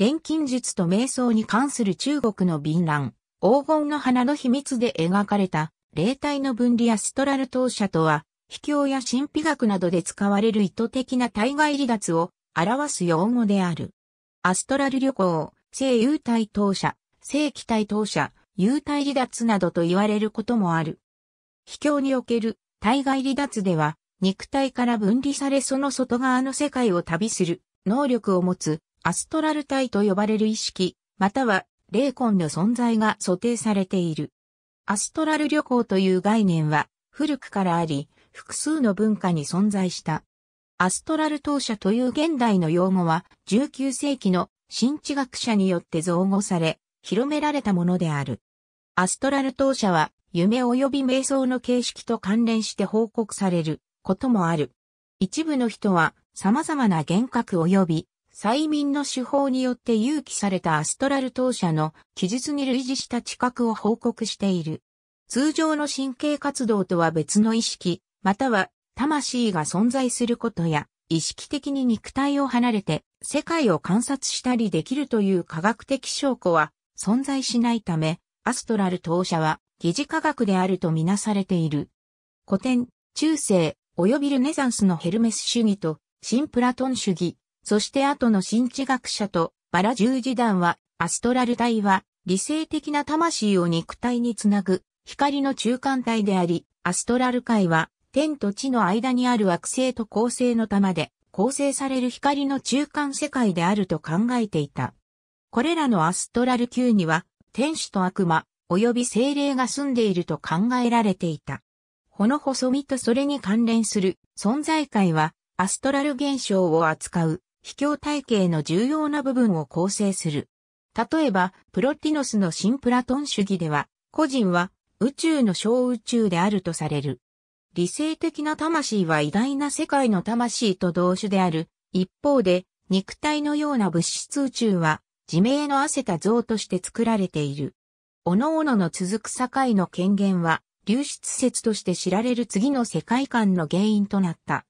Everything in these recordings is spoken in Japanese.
錬金術と瞑想に関する中国の敏乱、黄金の花の秘密で描かれた、霊体の分離やストラル投射とは、秘境や神秘学などで使われる意図的な対外離脱を表す用語である。アストラル旅行、性幽体投射、性気体投射、幽体離脱などと言われることもある。秘境における対外離脱では、肉体から分離されその外側の世界を旅する能力を持つアストラル体と呼ばれる意識、または霊魂の存在が想定されている。アストラル旅行という概念は古くからあり、複数の文化に存在した。アストラル当社という現代の用語は19世紀の新知学者によって造語され、広められたものである。アストラル当社は夢及び瞑想の形式と関連して報告されることもある。一部の人は様々な幻覚及び催眠の手法によって誘起されたアストラル当社の記述に類似した知覚を報告している。通常の神経活動とは別の意識、または魂が存在することや、意識的に肉体を離れて世界を観察したりできるという科学的証拠は存在しないため、アストラル当社は疑似科学であるとみなされている。古典、中世、及びルネザンスのヘルメス主義と新プラトン主義、そして後の新知学者とバラ十字団は、アストラル体は、理性的な魂を肉体につなぐ、光の中間体であり、アストラル界は、天と地の間にある惑星と恒星の玉で、構成される光の中間世界であると考えていた。これらのアストラル級には、天使と悪魔、及び精霊が住んでいると考えられていた。この細身とそれに関連する存在界は、アストラル現象を扱う秘境体系の重要な部分を構成する。例えば、プロティノスの新プラトン主義では、個人は宇宙の小宇宙であるとされる。理性的な魂は偉大な世界の魂と同種である。一方で、肉体のような物質宇宙は、自明の汗た像として作られている。各々の続く境の権限は、流出説として知られる次の世界観の原因となった。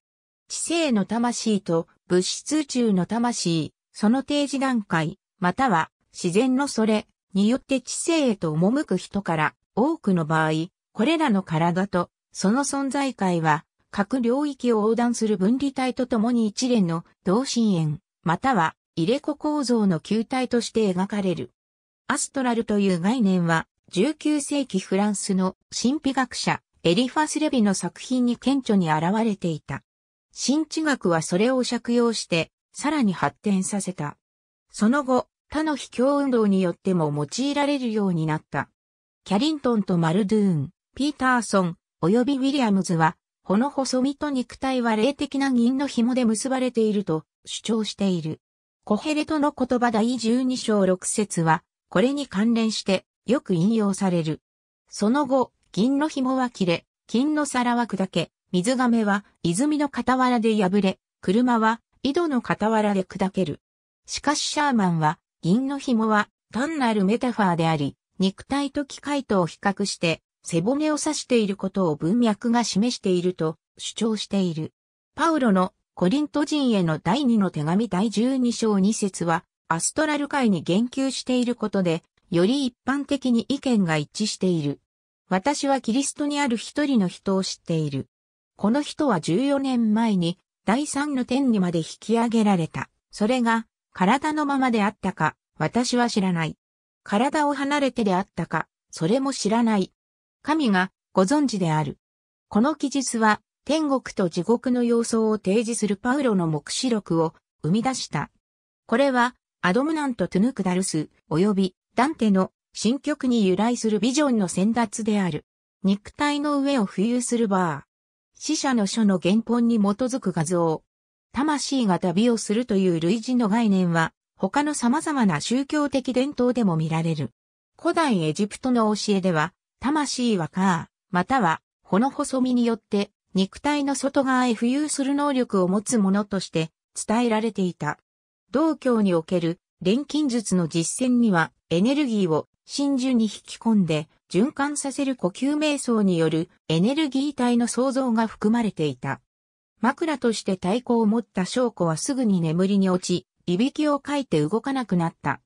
知性の魂と物質宇宙の魂、その定時段階、または自然のそれによって知性へと赴く人から多くの場合、これらの体とその存在界は各領域を横断する分離体とともに一連の同心円、または入れ子構造の球体として描かれる。アストラルという概念は19世紀フランスの神秘学者エリファス・レビの作品に顕著に現れていた。新知学はそれを借用して、さらに発展させた。その後、他の秘境運動によっても用いられるようになった。キャリントンとマルドゥーン、ピーターソン、及びウィリアムズは、この細身と肉体は霊的な銀の紐で結ばれていると主張している。コヘレトの言葉第12章6節は、これに関連してよく引用される。その後、銀の紐は切れ、金の皿は砕け、水亀は泉の傍らで破れ、車は井戸の傍らで砕ける。しかしシャーマンは、銀の紐は単なるメタファーであり、肉体と機械とを比較して、背骨を指していることを文脈が示していると主張している。パウロのコリント人への第二の手紙第十二章二節は、アストラル界に言及していることで、より一般的に意見が一致している。私はキリストにある一人の人を知っている。この人は14年前に第3の天にまで引き上げられた。それが体のままであったか、私は知らない。体を離れてであったか、それも知らない。神がご存知である。この記述は天国と地獄の様相を提示するパウロの目視録を生み出した。これはアドムナント・トゥヌクダルス及びダンテの新曲に由来するビジョンの先達である。肉体の上を浮遊するバー。死者の書の原本に基づく画像。魂が旅をするという類似の概念は、他の様々な宗教的伝統でも見られる。古代エジプトの教えでは、魂はカー、または、この細身によって、肉体の外側へ浮遊する能力を持つものとして伝えられていた。道教における錬金術の実践にはエネルギーを真珠に引き込んで循環させる呼吸瞑想によるエネルギー体の創造が含まれていた。枕として太鼓を持った証拠はすぐに眠りに落ち、いびきをかいて動かなくなった。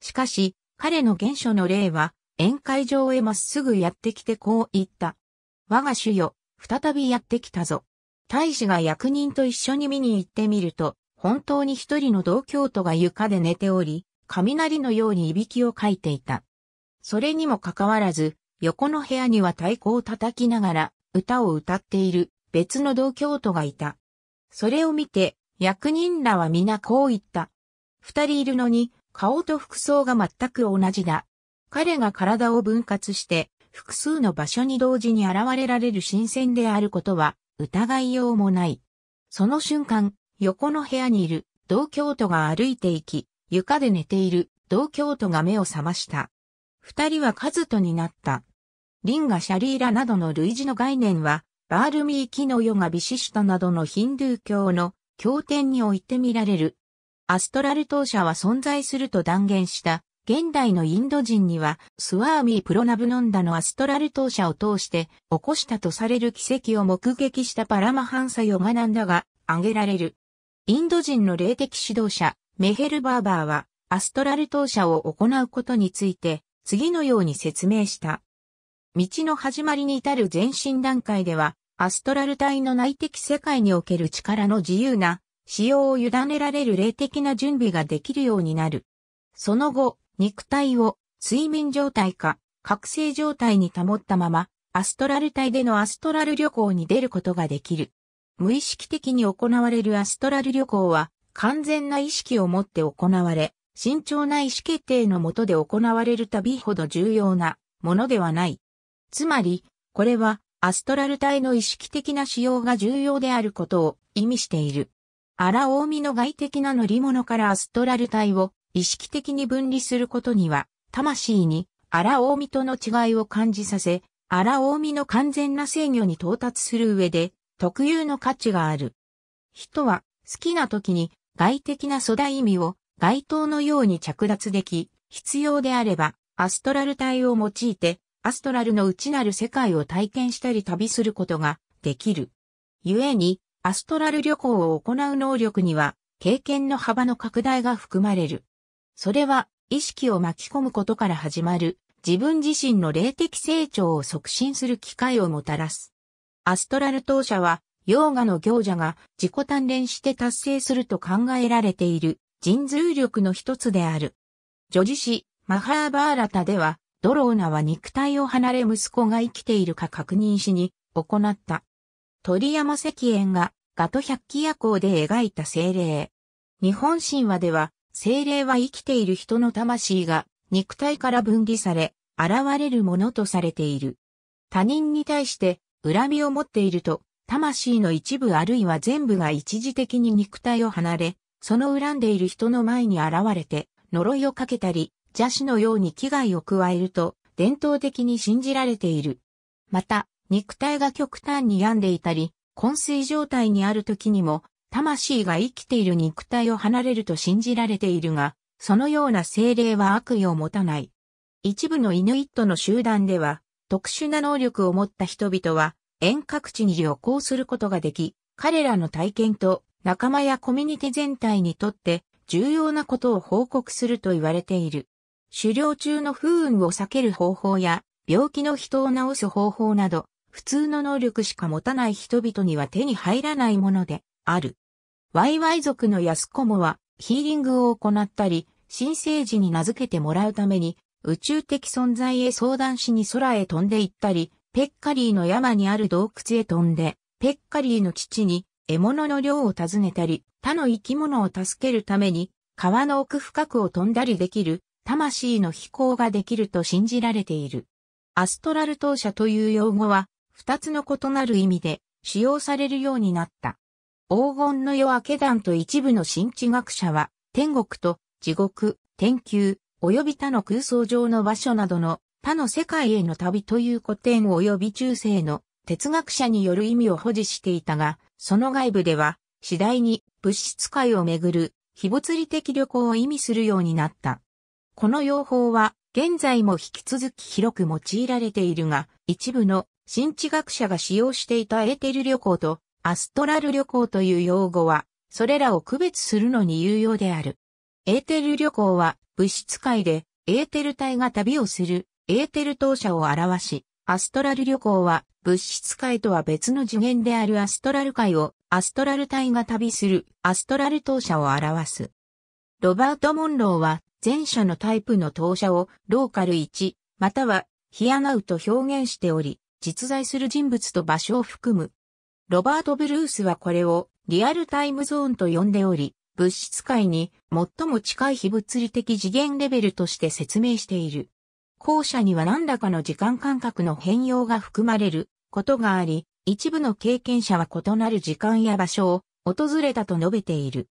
しかし、彼の原初の例は、宴会場へまっすぐやってきてこう言った。我が主よ、再びやってきたぞ。大使が役人と一緒に見に行ってみると、本当に一人の同教徒が床で寝ており、雷のようにいびきをかいていた。それにもかかわらず、横の部屋には太鼓を叩きながら歌を歌っている別の同教徒がいた。それを見て、役人らは皆こう言った。二人いるのに、顔と服装が全く同じだ。彼が体を分割して、複数の場所に同時に現れられる新鮮であることは、疑いようもない。その瞬間、横の部屋にいる同教徒が歩いていき、床で寝ている同教徒が目を覚ました。二人はカズトになった。リンガシャリーラなどの類似の概念は、バールミーキのヨガビシシタなどのヒンドゥー教の経典において見られる。アストラル当社は存在すると断言した。現代のインド人には、スワーミー・プロナブノンダのアストラル当社を通して起こしたとされる奇跡を目撃したパラマハンサヨガなんだが、挙げられる。インド人の霊的指導者、メヘル・バーバーは、アストラル当社を行うことについて、次のように説明した。道の始まりに至る前進段階では、アストラル体の内的世界における力の自由な使用を委ねられる霊的な準備ができるようになる。その後、肉体を睡眠状態か覚醒状態に保ったまま、アストラル体でのアストラル旅行に出ることができる。無意識的に行われるアストラル旅行は、完全な意識を持って行われ、慎重な意思決定のもとで行われる旅ほど重要なものではない。つまり、これはアストラル体の意識的な使用が重要であることを意味している。荒大見の外的な乗り物からアストラル体を意識的に分離することには、魂に荒大見との違いを感じさせ、荒大見の完全な制御に到達する上で、特有の価値がある。人は好きな時に外的な粗大意味を街灯のように着脱でき、必要であれば、アストラル体を用いて、アストラルの内なる世界を体験したり旅することができる。故に、アストラル旅行を行う能力には、経験の幅の拡大が含まれる。それは、意識を巻き込むことから始まる、自分自身の霊的成長を促進する機会をもたらす。アストラル当社は、ヨーガの行者が自己鍛錬して達成すると考えられている神通力の一つである。女児史、マハーバーラタでは、ドローナは肉体を離れ息子が生きているか確認しに行った。鳥山石燕がガト百鬼夜行で描いた精霊。日本神話では、精霊は生きている人の魂が肉体から分離され、現れるものとされている。他人に対して恨みを持っていると、魂の一部あるいは全部が一時的に肉体を離れ、その恨んでいる人の前に現れて、呪いをかけたり、邪視のように危害を加えると、伝統的に信じられている。また、肉体が極端に病んでいたり、昏睡状態にある時にも、魂が生きている肉体を離れると信じられているが、そのような精霊は悪意を持たない。一部のイヌイットの集団では、特殊な能力を持った人々は、遠隔地に旅行することができ、彼らの体験と仲間やコミュニティ全体にとって重要なことを報告すると言われている。狩猟中の不運を避ける方法や病気の人を治す方法など、普通の能力しか持たない人々には手に入らないものである。ワイワイ族のヤスコモはヒーリングを行ったり、新生児に名付けてもらうために宇宙的存在へ相談しに空へ飛んで行ったり、ペッカリーの山にある洞窟へ飛んで、ペッカリーの父に獲物の量を尋ねたり、他の生き物を助けるために、川の奥深くを飛んだりできる、魂の飛行ができると信じられている。アストラル投射という用語は、二つの異なる意味で使用されるようになった。黄金の夜明け団と一部の新知学者は、天国と地獄、天球、及び他の空想上の場所などの他の世界への旅という古典及び中世の哲学者による意味を保持していたが、その外部では、次第に物質界をめぐる非物理的旅行を意味するようになった。この用法は現在も引き続き広く用いられているが、一部の新知学者が使用していたエーテル旅行とアストラル旅行という用語は、それらを区別するのに有用である。エーテル旅行は物質界でエーテル体が旅をするエーテル当社を表し、アストラル旅行は物質界とは別の次元であるアストラル界をアストラル体が旅するアストラル当社を表す。ロバート・モンローは前者のタイプの当社をローカル1またはヒアナウと表現しており、実在する人物と場所を含む。ロバート・ブルースはこれをリアルタイムゾーンと呼んでおり、物質界に最も近い非物理的次元レベルとして説明している。後者には何らかの時間間隔の変容が含まれることがあり、一部の経験者は異なる時間や場所を訪れたと述べている。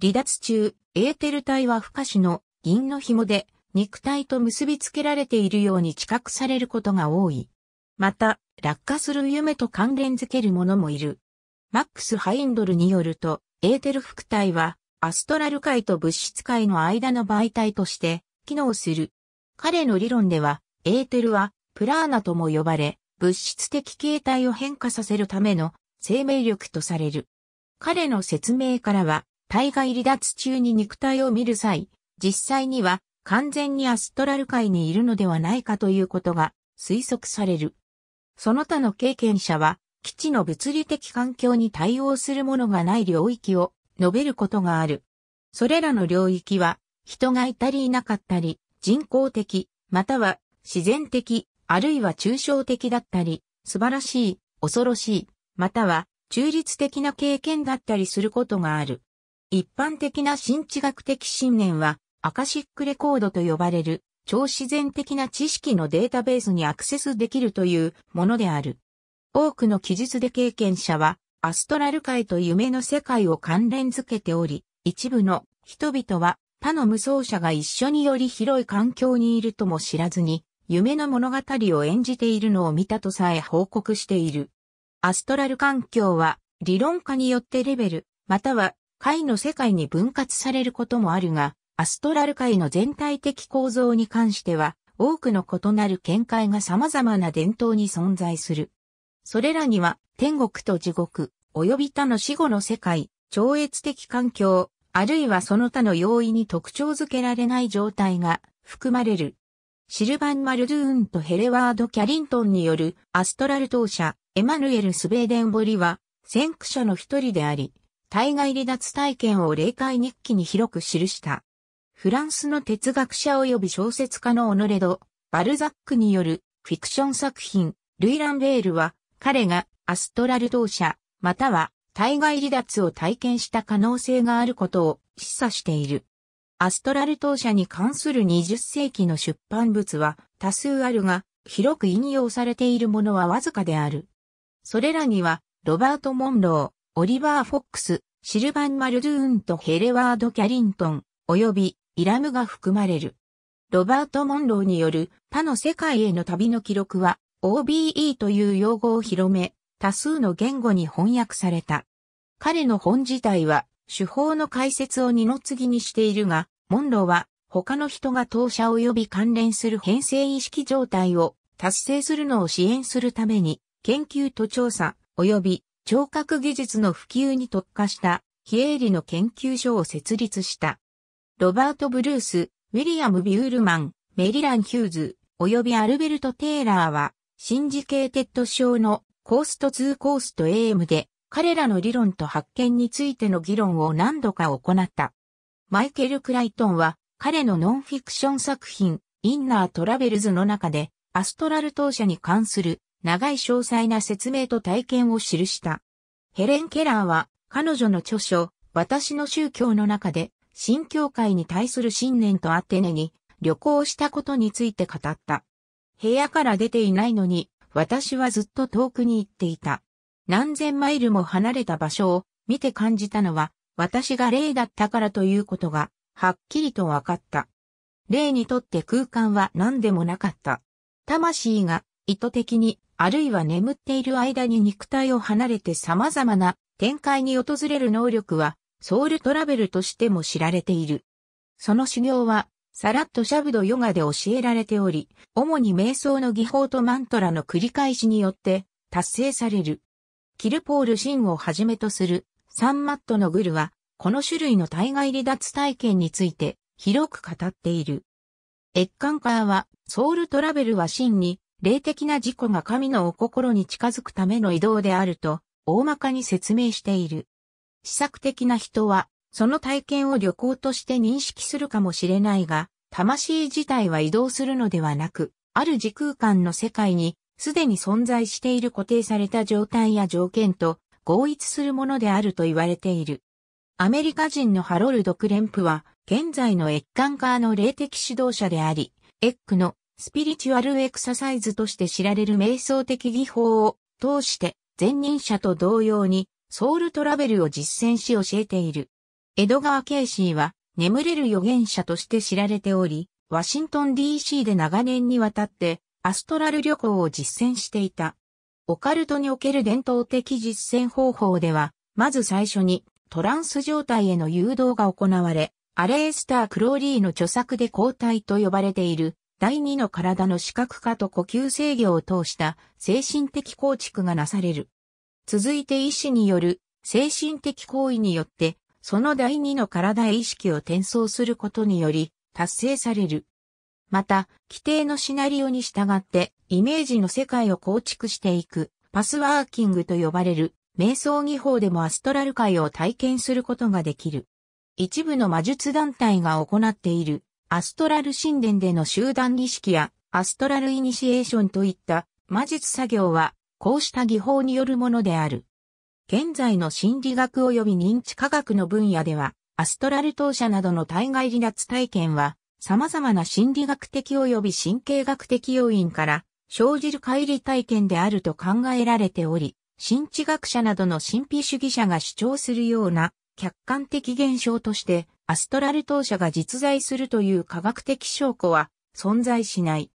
離脱中、エーテル体は不可視の銀の紐で肉体と結びつけられているように知覚されることが多い。また、落下する夢と関連づけるものもいる。マックス・ハインドルによると、エーテル副体は、アストラル界と物質界の間の媒体として、機能する彼の理論では、エーテルはプラーナとも呼ばれ、物質的形態を変化させるための生命力とされる。彼の説明からは、体外離脱中に肉体を見る際、実際には完全にアストラル界にいるのではないかということが推測される。その他の経験者は、基地の物理的環境に対応するものがない領域を述べることがある。それらの領域は、人がいたりいなかったり、人工的、または自然的、あるいは抽象的だったり、素晴らしい、恐ろしい、または中立的な経験だったりすることがある。一般的な新知学的信念は、アカシックレコードと呼ばれる、超自然的な知識のデータベースにアクセスできるというものである。多くの記述で経験者は、アストラル界と夢の世界を関連づけており、一部の人々は他の無双者が一緒により広い環境にいるとも知らずに、夢の物語を演じているのを見たとさえ報告している。アストラル環境は、理論家によってレベル、または、界の世界に分割されることもあるが、アストラル界の全体的構造に関しては、多くの異なる見解が様々な伝統に存在する。それらには、天国と地獄、及び他の死後の世界、超越的環境、あるいはその他の容易に特徴づけられない状態が含まれる。シルバン・マルドゥーンとヘレワード・キャリントンによるアストラル当社エマヌエル・スベーデン・ボリは先駆者の一人であり、対外離脱体験を霊界日記に広く記した。フランスの哲学者及び小説家のオノレド・バルザックによるフィクション作品、ルイ・ランベールは、彼がアストラル当社、または対外離脱を体験した可能性があることを示唆している。アストラル当社に関する20世紀の出版物は多数あるが、広く引用されているものはわずかである。それらには、ロバート・モンロー、オリバー・フォックス、シルバン・マルドゥーンとヘレワード・キャリントン、及びイラムが含まれる。ロバート・モンローによる他の世界への旅の記録は OBE という用語を広め、多数の言語に翻訳された。彼の本自体は、手法の解説を二の次にしているが、モンローは、他の人が当社及び関連する編成意識状態を達成するのを支援するために、研究と調査、及び聴覚技術の普及に特化した非営利の研究所を設立した。ロバート・ブルース、ウィリアム・ビュールマン、メリラン・ヒューズ、及びアルベルト・テイラーは、シンジケーテッド症のコースト2コースト AM で彼らの理論と発見についての議論を何度か行った。マイケル・クライトンは彼のノンフィクション作品インナートラベルズの中でアストラル当社に関する長い詳細な説明と体験を記した。ヘレン・ケラーは彼女の著書私の宗教の中で新教会に対する信念とアテネに旅行したことについて語った。部屋から出ていないのに私はずっと遠くに行っていた。何千マイルも離れた場所を見て感じたのは、私が霊だったからということが、はっきりと分かった。霊にとって空間は何でもなかった。魂が意図的に、あるいは眠っている間に肉体を離れて様々な展開に訪れる能力は、ソウルトラベルとしても知られている。その修行は、さらっとシャブドヨガで教えられており、主に瞑想の技法とマントラの繰り返しによって達成される。キルポール・シンをはじめとするサンマットのグルは、この種類の対外離脱体験について広く語っている。エッカンカーは、ソウルトラベルは真に、霊的な事故が神のお心に近づくための移動であると、大まかに説明している。試作的な人は、その体験を旅行として認識するかもしれないが、魂自体は移動するのではなく、ある時空間の世界に、すでに存在している固定された状態や条件と合一するものであると言われている。アメリカ人のハロルド・クレンプは、現在の越カーの霊的指導者であり、エックのスピリチュアルエクササイズとして知られる瞑想的技法を通して、前任者と同様にソウルトラベルを実践し教えている。エドガー・ケイシーは、眠れる預言者として知られており、ワシントン DC で長年にわたって、アストラル旅行を実践していた。オカルトにおける伝統的実践方法では、まず最初に、トランス状態への誘導が行われ、アレースター・クローリーの著作で交代と呼ばれている、第二の体の視覚化と呼吸制御を通した精神的構築がなされる。続いて医師による精神的行為によってその第二の体へ意識を転送することにより、達成される。また、規定のシナリオに従って、イメージの世界を構築していく、パスワーキングと呼ばれる、瞑想技法でもアストラル界を体験することができる。一部の魔術団体が行っている、アストラル神殿での集団儀式や、アストラルイニシエーションといった、魔術作業は、こうした技法によるものである。現在の心理学及び認知科学の分野では、アストラル投射などの対外離脱体験は、様々な心理学的及び神経学的要因から生じる乖離体験であると考えられており、新知学者などの神秘主義者が主張するような客観的現象としてアストラル投射が実在するという科学的証拠は存在しない。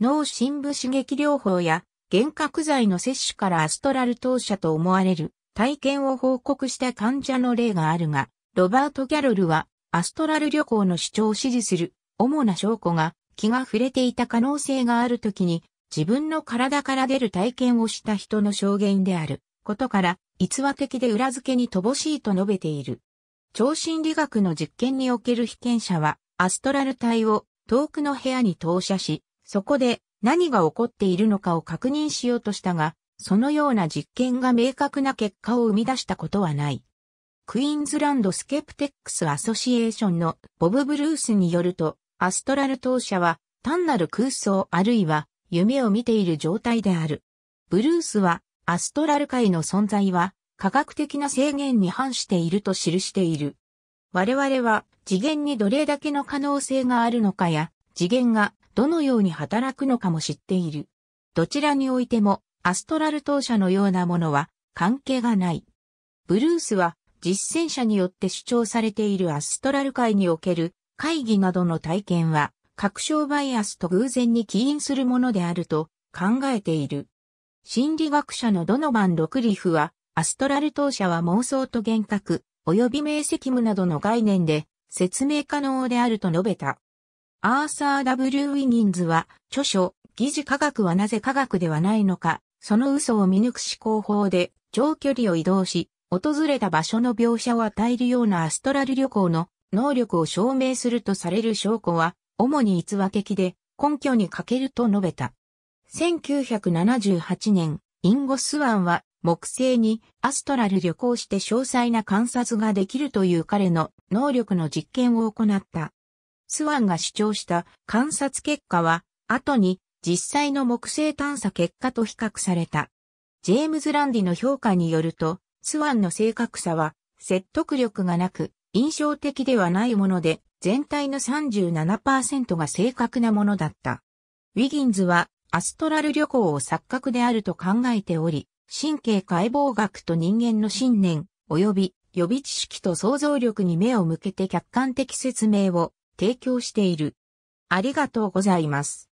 脳深部刺激療法や幻覚剤の摂取からアストラル投射と思われる体験を報告した患者の例があるが、ロバート・キャロルは、アストラル旅行の主張を支持する主な証拠が気が触れていた可能性があるときに自分の体から出る体験をした人の証言であることから逸話的で裏付けに乏しいと述べている。超心理学の実験における被験者はアストラル体を遠くの部屋に投射し、そこで何が起こっているのかを確認しようとしたが、そのような実験が明確な結果を生み出したことはない。クイーンズランドスケプテックスアソシエーションのボブ・ブルースによると、アストラル当社は単なる空想あるいは夢を見ている状態である。ブルースはアストラル界の存在は科学的な制限に反していると記している。我々は次元にどれだけの可能性があるのかや次元がどのように働くのかも知っている。どちらにおいてもアストラル当社のようなものは関係がない。ブルースは実践者によって主張されているアストラル界における会議などの体験は、確証バイアスと偶然に起因するものであると考えている。心理学者のドノバン・ロクリフは、アストラル当社は妄想と幻覚、及び明晰夢などの概念で説明可能であると述べた。アーサー・ W・ ウィギンズは、著書、疑似科学はなぜ科学ではないのかその嘘を見抜く思考法で、長距離を移動し、訪れた場所の描写を与えるようなアストラル旅行の能力を証明するとされる証拠は、主に逸話的で、根拠に欠けると述べた。1978年、インゴスワンは木星にアストラル旅行して詳細な観察ができるという彼の能力の実験を行った。スワンが主張した観察結果は、後に実際の木星探査結果と比較された。ジェームズ・ランディの評価によると、スワンの正確さは説得力がなく印象的ではないもので、全体の37%が正確なものだった。ウィギンズはアストラル旅行を錯覚であると考えており、神経解剖学と人間の信念、及び予備知識と想像力に目を向けて客観的説明を提供している。ありがとうございます。